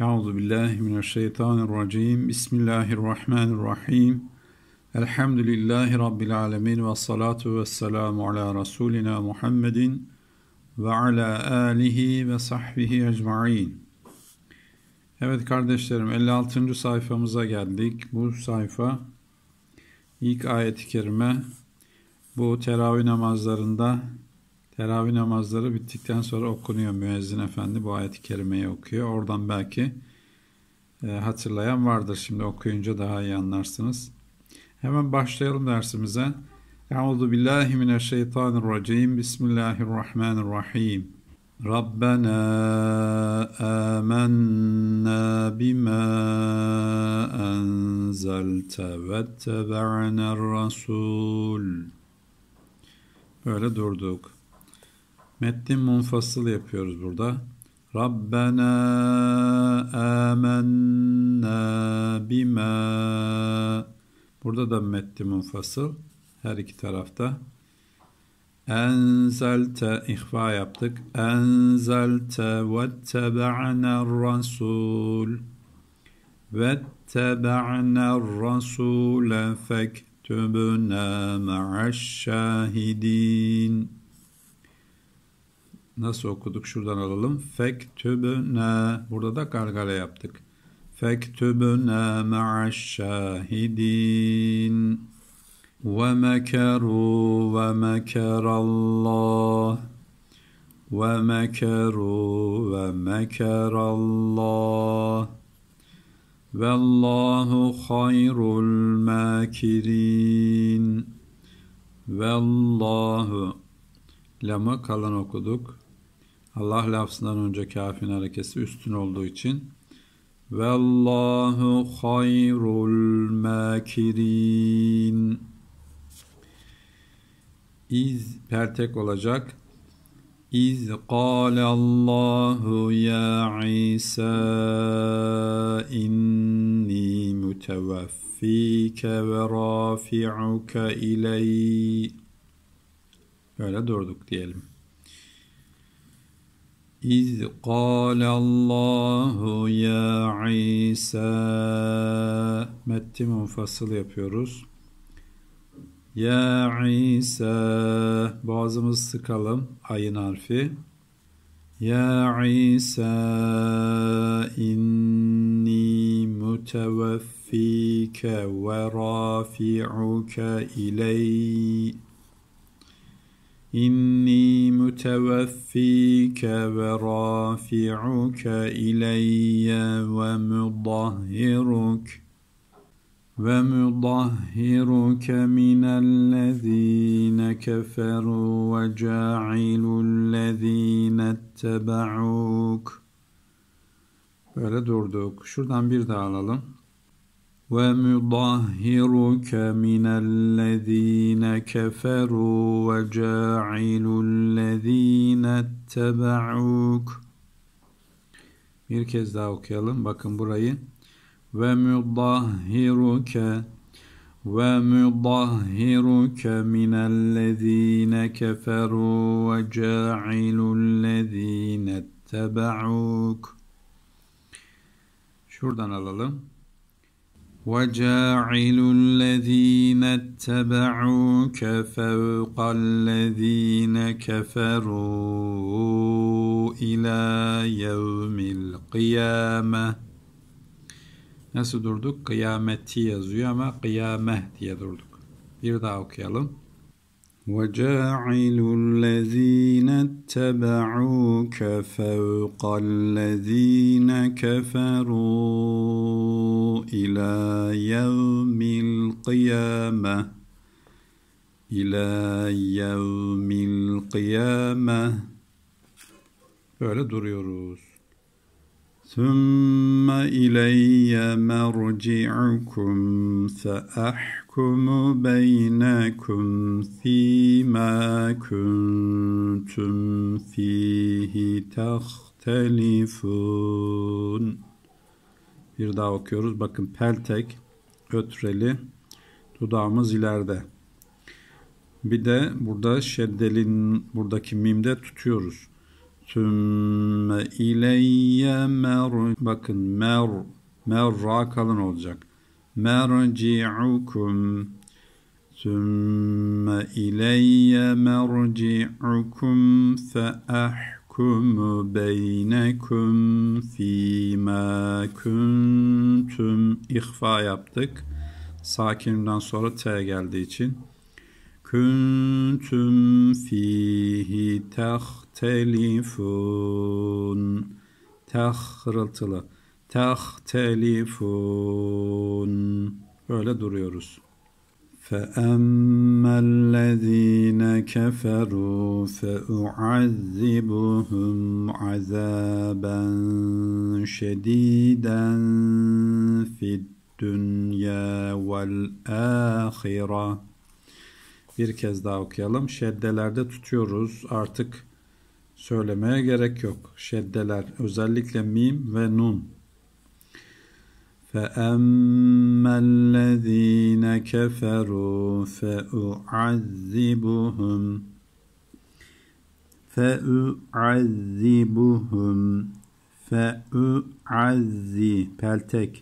Euzu billahi mineşşeytanirracim. Bismillahirrahmanirrahim. Elhamdülillahi rabbil alamin ve salatu vesselamu ala rasulina Muhammedin ve ala alihi ve sahbihi ecmaîn. Evet kardeşlerim 56. sayfamıza geldik. Bu sayfa ilk ayet-i kerime bu teravih namazlarında Teravih namazları bittikten sonra okunuyor. Müezzin efendi bu ayet-i kerimeyi okuyor. Oradan belki e, hatırlayan vardır. Şimdi okuyunca daha iyi anlarsınız. Hemen başlayalım dersimize. Euzu billahi mineşşeytanirracim. Bismillahirrahmanirrahim. Rabbena amennâ bima enzelte ve tebe'ner rasul. Böyle durduk. Metni munfasıl yapıyoruz burada. Rabbena amennâ bima. Burada da metni munfasıl. Her iki tarafta. Enzelte ihva yaptık. Enzelte ve tebe'ner rasul. Ve tebe'ner rasule fektübüne ma'aş şahidin. Nasıl okuduk? Şuradan alalım. Fektübüne. Burada da gargara yaptık. Fektübüne ma'aşşahidin. Ve mekeru ve mekerallah. Ve mekeru ve mekerallah. Vallahu hayrul makirin. Vallahu. Lama kalan okuduk. Allah lafzından önce kafin harekesi üstün olduğu için Vallahu hayrul makirin İz pertek olacak. İz Allahu ya İsa inni mütevaffike ve rafi'uka iley. Böyle durduk diyelim. إذ قال الله ya İsa metni munfasıl yapıyoruz. Ya İsa boğazımız sıkalım ayın harfi. Ya İsa inni mutevaffike ve rafi'uke ileyh إني متوفيك ورافعك إلي ومطهرك ومطهرك من الذين كفروا وجاعل الذين اتبعوك Böyle durduk. Şuradan bir daha alalım. ومطهرك من الذين كفروا وجاعل الذين اتبعوك Bir kez daha okuyalım. Bakın burayı. Ve mudahhiruke ve mudahhiruke minellezine keferu ve ca'ilullezine teba'uk. Şuradan alalım. وجاعل الذين اتبعوك فوق الذين كفروا إلى يوم القيامة Nasıl durduk? Kıyameti yazıyor ama kıyameh diye durduk. Bir daha okuyalım. وجاعل الذين اتبعوك فوق الذين كفروا إلى يوم القيامة إلى يوم القيامة böyle duruyoruz. ثم إلي مرجعكم فأحكم يحكم بينكم فيما كنتم فيه تختلفون Bir daha okuyoruz. Bakın peltek, ötreli, dudağımız ileride. Bir de burada şeddelin buradaki mimde tutuyoruz. Sümme ileyye mer. Bakın mer, mer ra kalın olacak. مرجعكم ثم إلي مرجعكم فأحكم fi فيما كنتم ihfa yaptık. Sakinden sonra T geldiği için. Kuntum fihi tahtelifun, Teh tahtelifun böyle duruyoruz. فَأَمَّا الَّذ۪ينَ كَفَرُوا فَأُعَذِّبُهُمْ عَذَابًا شَد۪يدًا فِي الدُّنْيَا وَالْآخِرَةِ Bir kez daha okuyalım. Şeddelerde tutuyoruz. Artık söylemeye gerek yok. Şeddeler özellikle mim ve nun فاما الذين كفروا فاعذبهم فاعذبهم فاعذب peltek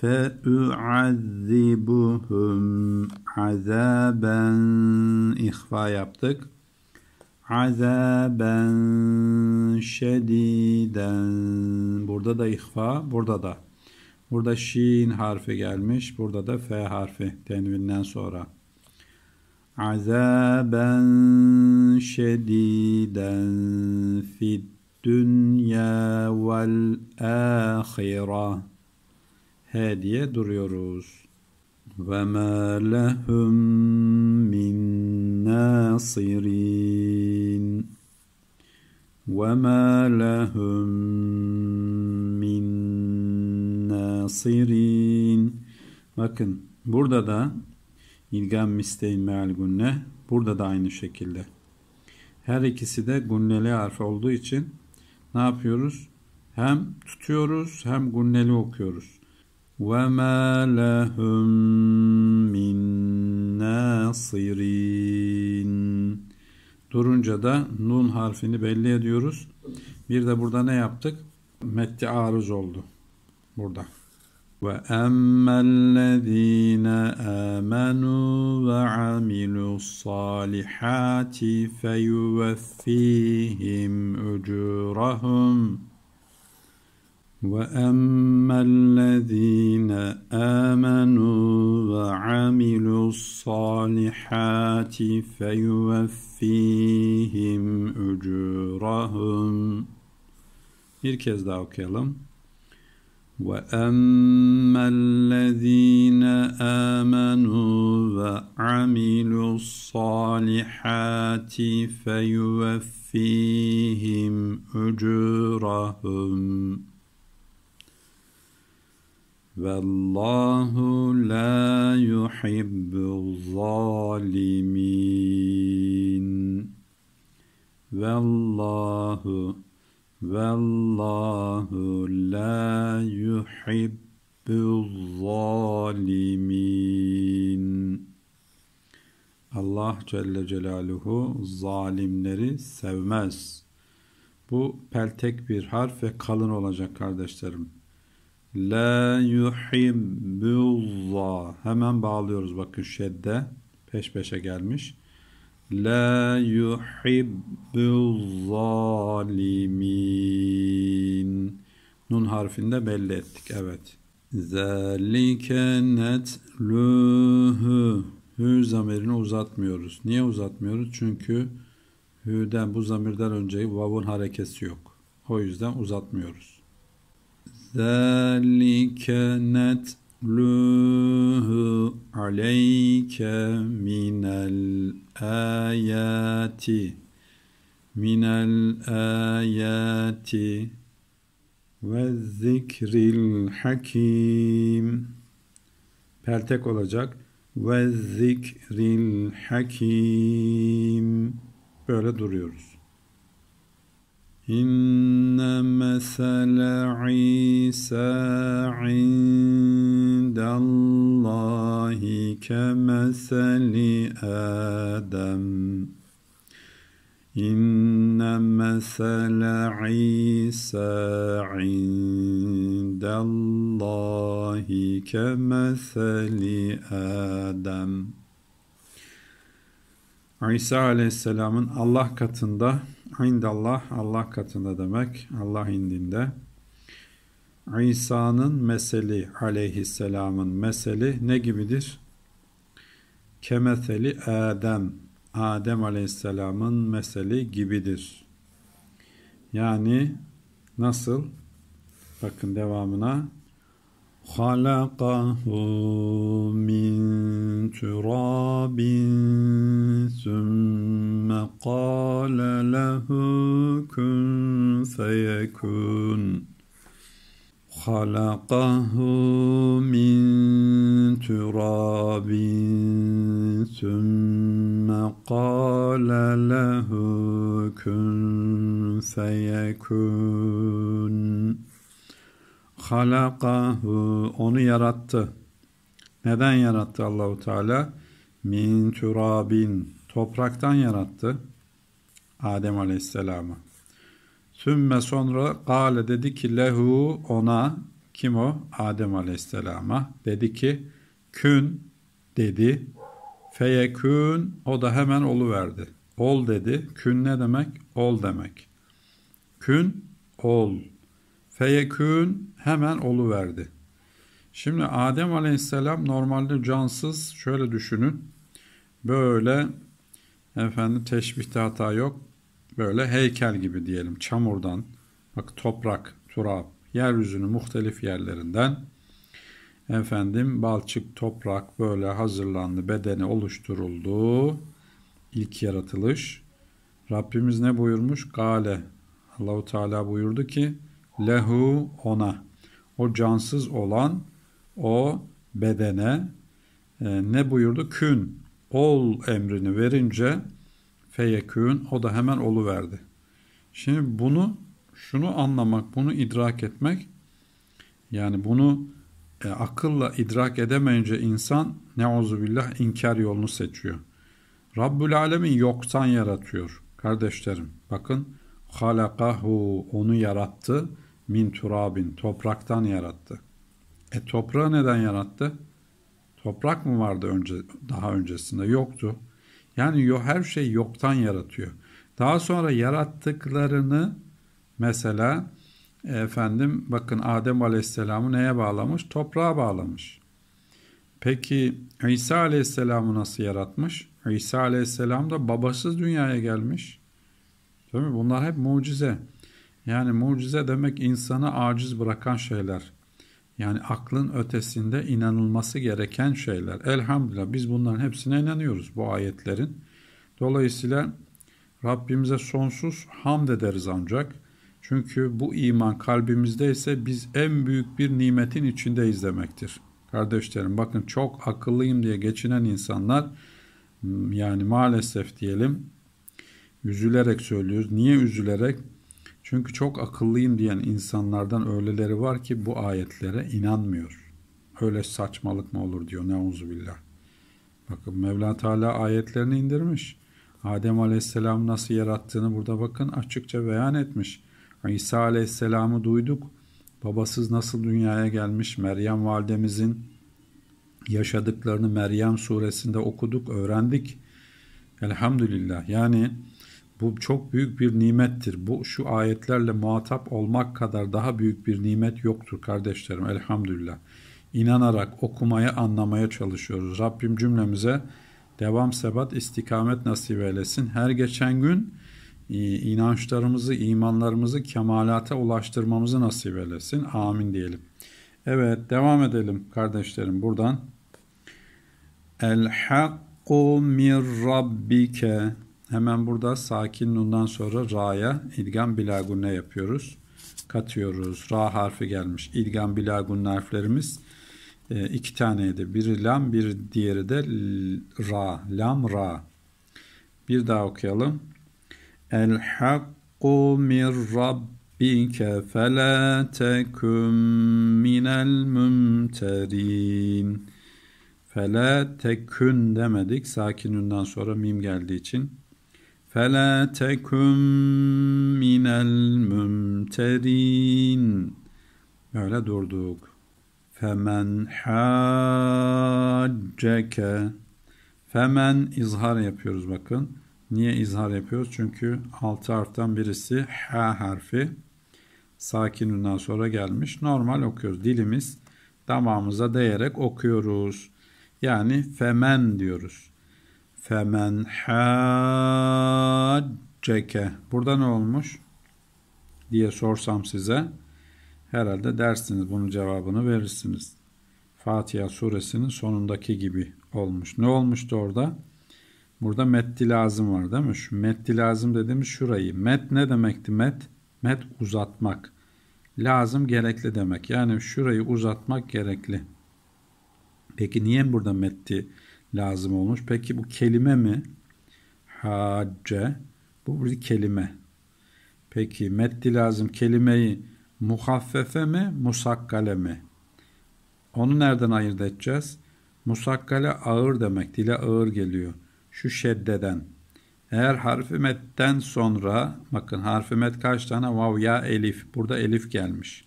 فأعذبهم عذابا ihfa yaptık. Azaben şediden. Burada da ihfa, burada da. Burada şin harfi gelmiş. Burada da f harfi tenvinden sonra. Azaben şediden fit dünya vel ahira. He diye duruyoruz. Ve ma lehum min nasirin. Ve ma lehum nasirin. Bakın burada da ilgam misteyn meal gunne. Burada da aynı şekilde. Her ikisi de gunneli harf olduğu için ne yapıyoruz? Hem tutuyoruz hem gunneli okuyoruz. وَمَا لَهُمْ مِنْ نَاصِرِينَ Durunca da nun harfini belli ediyoruz. Bir de burada ne yaptık? Metti arız oldu. Burada. واما الذين امنوا وعملوا الصالحات فيوفيهم اجورهم واما الذين امنوا وعملوا الصالحات فيوفيهم اجورهم Bir kez daha okuyalım. واما الذين امنوا وعملوا الصالحات فيوفيهم اجورهم والله لا يحب الظالمين والله Vallahu la yuhibbuz zalimin. Allah Celle Celaluhu zalimleri sevmez. Bu peltek bir harf ve kalın olacak kardeşlerim. La yuhibbuzza. Hemen bağlıyoruz bakın şedde peş peşe gelmiş la yuhibbu zalimin. Nun harfinde belli ettik. Evet. Zelike netlühü. Hü zamirini uzatmıyoruz. Niye uzatmıyoruz? Çünkü hü'den bu zamirden önce vavun harekesi yok. O yüzden uzatmıyoruz. Zelike netlühü نتلوه عليك من الآيات من الآيات والذكر الحكيم Peltek olacak. Ve zikril hakim. Böyle duruyoruz. İnne mesele İsa كمثل آدم إن مثل عيسى عند الله كمثل آدم İsa Aleyhisselam'ın Allah katında, indallah Allah katında demek, Allah indinde. İsa'nın meseli, Aleyhisselam'ın meseli ne gibidir? Kemeseli Adem. Adem Aleyhisselam'ın meseli gibidir. Yani nasıl? Bakın devamına. خَلَقَهُ مِنْ تُرَابٍ ثُمَّ قَالَ لَهُ كُنْ فَيَكُونَ خلقه من تراب ثم قال له كن فيكون خلقه onu yarattı. Neden yarattı Allahu Teala? Min turabin topraktan yarattı Adem Aleyhisselam'ı. Sümme sonra gale dedi ki lehu ona kim o? Adem aleyhisselama dedi ki kün dedi feyekün o da hemen olu verdi. Ol dedi. Kün ne demek? Ol demek. Kün ol. Feyekün hemen olu verdi. Şimdi Adem aleyhisselam normalde cansız şöyle düşünün. Böyle efendim teşbihte hata yok böyle heykel gibi diyelim çamurdan bak toprak, turap, yeryüzünü muhtelif yerlerinden efendim balçık toprak böyle hazırlandı bedeni oluşturuldu ilk yaratılış Rabbimiz ne buyurmuş gale Allahu Teala buyurdu ki lehu ona o cansız olan o bedene e, ne buyurdu kün ol emrini verince feyekün o da hemen olu verdi. Şimdi bunu şunu anlamak, bunu idrak etmek yani bunu e, akılla idrak edemeyince insan billah inkar yolunu seçiyor. Rabbül Alemin yoktan yaratıyor. Kardeşlerim bakın halakahu onu yarattı min turabin topraktan yarattı. E toprağı neden yarattı? Toprak mı vardı önce daha öncesinde? Yoktu. Yani yo her şey yoktan yaratıyor. Daha sonra yarattıklarını mesela efendim bakın Adem Aleyhisselam'ı neye bağlamış? Toprağa bağlamış. Peki İsa Aleyhisselam'ı nasıl yaratmış? İsa Aleyhisselam da babasız dünyaya gelmiş. Değil mi? Bunlar hep mucize. Yani mucize demek insanı aciz bırakan şeyler. Yani aklın ötesinde inanılması gereken şeyler. Elhamdülillah biz bunların hepsine inanıyoruz bu ayetlerin. Dolayısıyla Rabbimize sonsuz hamd ederiz ancak. Çünkü bu iman kalbimizde ise biz en büyük bir nimetin içindeyiz demektir. Kardeşlerim bakın çok akıllıyım diye geçinen insanlar hmm, yani maalesef diyelim üzülerek söylüyoruz. Niye üzülerek? Çünkü çok akıllıyım diyen insanlardan öyleleri var ki bu ayetlere inanmıyor. Öyle saçmalık mı olur diyor neuzubillah. Bakın Mevla Teala ayetlerini indirmiş. Adem Aleyhisselam nasıl yarattığını burada bakın açıkça beyan etmiş. İsa Aleyhisselam'ı duyduk. Babasız nasıl dünyaya gelmiş Meryem validemizin yaşadıklarını Meryem suresinde okuduk, öğrendik. Elhamdülillah. Yani bu çok büyük bir nimettir. Bu şu ayetlerle muhatap olmak kadar daha büyük bir nimet yoktur kardeşlerim elhamdülillah. İnanarak okumaya anlamaya çalışıyoruz. Rabbim cümlemize devam sebat istikamet nasip eylesin. Her geçen gün e, inançlarımızı, imanlarımızı kemalata ulaştırmamızı nasip eylesin. Amin diyelim. Evet devam edelim kardeşlerim buradan. El hakku min rabbike Hemen burada sakin nundan sonra ra'ya ilgam bilagunne yapıyoruz. Katıyoruz. Ra harfi gelmiş. İlgam bilagunne harflerimiz e, iki taneydi. Biri lam, bir diğeri de ra. Lam ra. Bir daha okuyalım. El hakku min rabbike fela tekun minel mümterin. Fela tekün demedik. Sakinünden sonra mim geldiği için فلا تكن من الممترين Böyle durduk. Femen hacceke Femen izhar yapıyoruz bakın. Niye izhar yapıyoruz? Çünkü altı harften birisi h harfi. Sakinünden sonra gelmiş. Normal okuyoruz. Dilimiz damağımıza değerek okuyoruz. Yani femen diyoruz. Femen hacceke. Burada ne olmuş? diye sorsam size herhalde dersiniz bunun cevabını verirsiniz. Fatiha suresinin sonundaki gibi olmuş. Ne olmuştu orada? Burada metti lazım var değil mi? Şu metti lazım dediğimiz şurayı. Met ne demekti met? Met uzatmak. Lazım gerekli demek. Yani şurayı uzatmak gerekli. Peki niye burada metti lazım olmuş. Peki bu kelime mi? Hacce. Bu bir kelime. Peki metni lazım kelimeyi muhaffefe mi musakkale mi? Onu nereden ayırt edeceğiz? Musakkale ağır demek. Dile ağır geliyor. Şu şeddeden. Eğer harfi metten sonra bakın harfi met kaç tane vav ya elif. Burada elif gelmiş.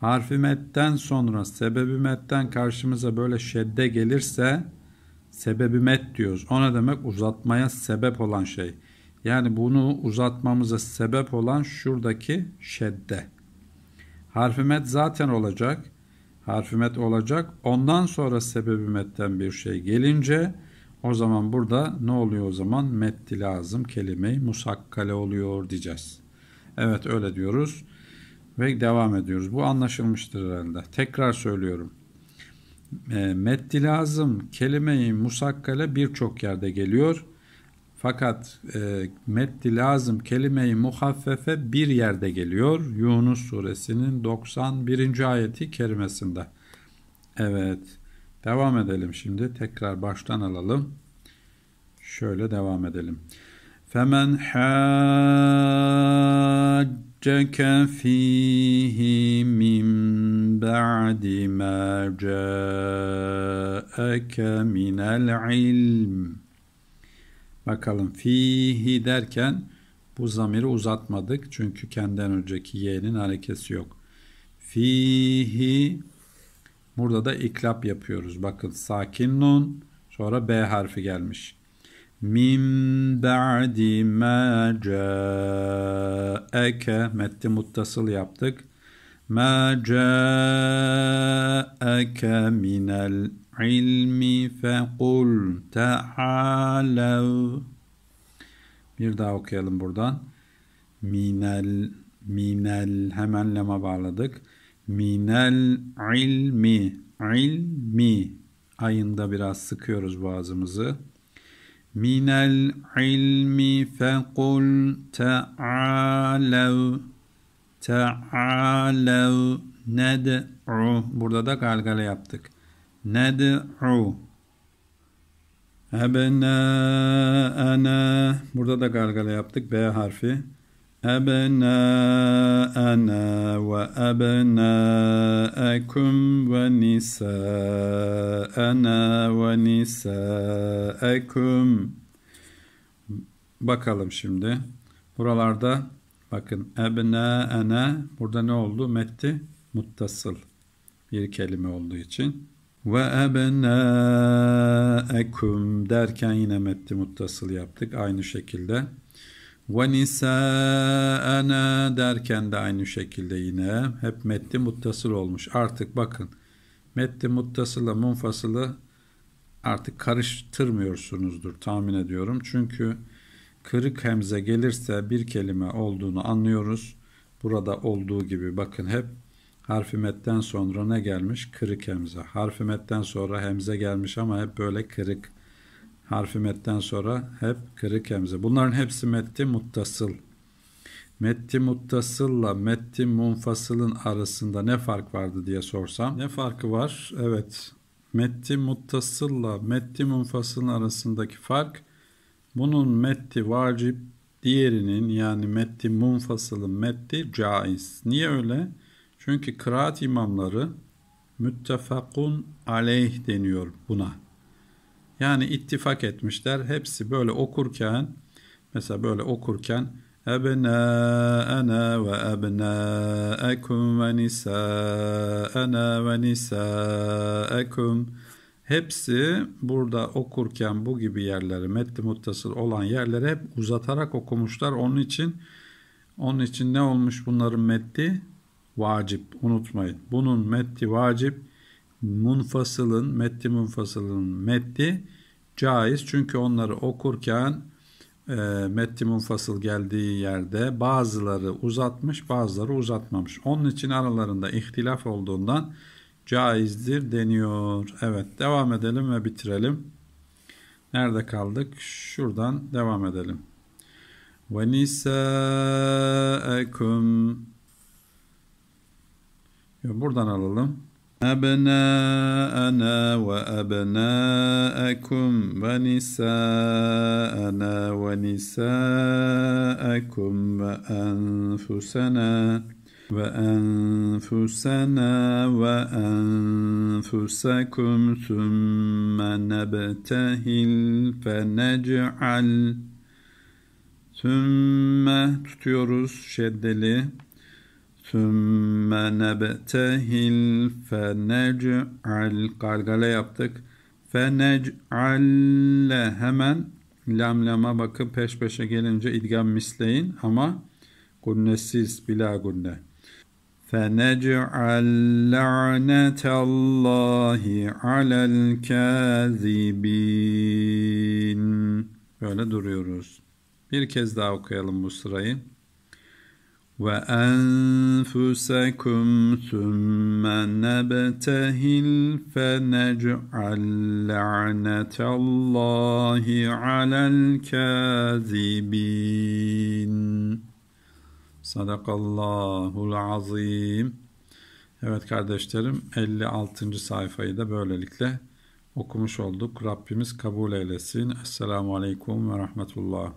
Harfi metten sonra sebebi metten karşımıza böyle şedde gelirse Sebebi met diyoruz. O ne demek? Uzatmaya sebep olan şey. Yani bunu uzatmamıza sebep olan şuradaki şedde. Harfi met zaten olacak. Harfi met olacak. Ondan sonra sebebi metten bir şey gelince o zaman burada ne oluyor o zaman? Metti lazım kelimeyi musakkale oluyor diyeceğiz. Evet öyle diyoruz ve devam ediyoruz. Bu anlaşılmıştır herhalde. Tekrar söylüyorum. E, meddi lazım kelime-i musakkale birçok yerde geliyor. Fakat e, meddi lazım kelime-i muhaffefe bir yerde geliyor. Yunus suresinin 91. ayeti kerimesinde. Evet. Devam edelim şimdi. Tekrar baştan alalım. Şöyle devam edelim. Femen hac شك فيه من بعد ما جاءك من العلم Bakalım fihi derken bu zamiri uzatmadık. Çünkü kendinden önceki ye'nin harekesi yok. Fihi burada da iklap yapıyoruz. Bakın sakin nun sonra B harfi gelmiş min ba'di ma ca'eke metni muttasıl yaptık. Ma ca'eke minel ilmi fekul ta'alev bir daha okuyalım buradan. Minel, minel hemen lema bağladık. Minel ilmi, ilmi ayında biraz sıkıyoruz boğazımızı. من العلم فقل تعالوا تعالوا ned'u burada da galgala yaptık. Ned'u ebnâena burada da galgala yaptık B harfi. أبناءنا وأبناءكم ونساءنا ونساءكم Bakalım şimdi. Buralarda bakın ebnaena burada ne oldu? Metti muttasıl bir kelime olduğu için. Ve ebnaekum derken yine metti muttasıl yaptık aynı şekilde. Ve nisa'ana derken de aynı şekilde yine hep metni muttasıl olmuş. Artık bakın metni muttasıla munfasılı artık karıştırmıyorsunuzdur tahmin ediyorum. Çünkü kırık hemze gelirse bir kelime olduğunu anlıyoruz. Burada olduğu gibi bakın hep harfi metten sonra ne gelmiş? Kırık hemze. Harfi metten sonra hemze gelmiş ama hep böyle kırık harfi metten sonra hep kırık hemze. Bunların hepsi metti muttasıl. Metti muttasılla metti munfasılın arasında ne fark vardı diye sorsam. Ne farkı var? Evet. Metti muttasılla metti munfasılın arasındaki fark bunun metti vacip diğerinin yani metti munfasılın metti caiz. Niye öyle? Çünkü kıraat imamları müttefakun aleyh deniyor buna. Yani ittifak etmişler. Hepsi böyle okurken mesela böyle okurken Ana ve ebnâekum ve Nisa Ana ve Nisa nisâekum Hepsi burada okurken bu gibi yerleri, metli muttasıl olan yerleri hep uzatarak okumuşlar. Onun için onun için ne olmuş bunların metni? Vacip. Unutmayın. Bunun metni vacip munfasılın, metti, munfasılın metti, caiz. Çünkü onları okurken e, metni munfasıl geldiği yerde bazıları uzatmış bazıları uzatmamış. Onun için aralarında ihtilaf olduğundan caizdir deniyor. Evet devam edelim ve bitirelim. Nerede kaldık? Şuradan devam edelim. Ve nisâekum Buradan alalım. أبناءنا وأبناءكم ونساءنا ونساءكم وأنفسنا وأنفسنا وأنفسكم ثم نبتهل فنجعل ثم tutuyoruz şeddeli ثُمَّ نَبْتَهِلْ فَنَجْعَلْ Gargala yaptık. فَنَجْعَلَّ Hemen lamlama bakıp peş peşe gelince idgam misleyin ama gunnesiz bila gunne. فَنَجْعَلْ لَعْنَةَ اللّٰهِ عَلَى الْكَاذِبِينَ Böyle duruyoruz. Bir kez daha okuyalım bu sırayı. وأنفسكم ثم نبتهل فنجعل لعنة الله على الكاذبين الله العظيم. Evet kardeşlerim 56. sayfayı da böylelikle okumuş olduk. Rabbimiz kabul eylesin. Esselamu Aleyküm ve Rahmetullah.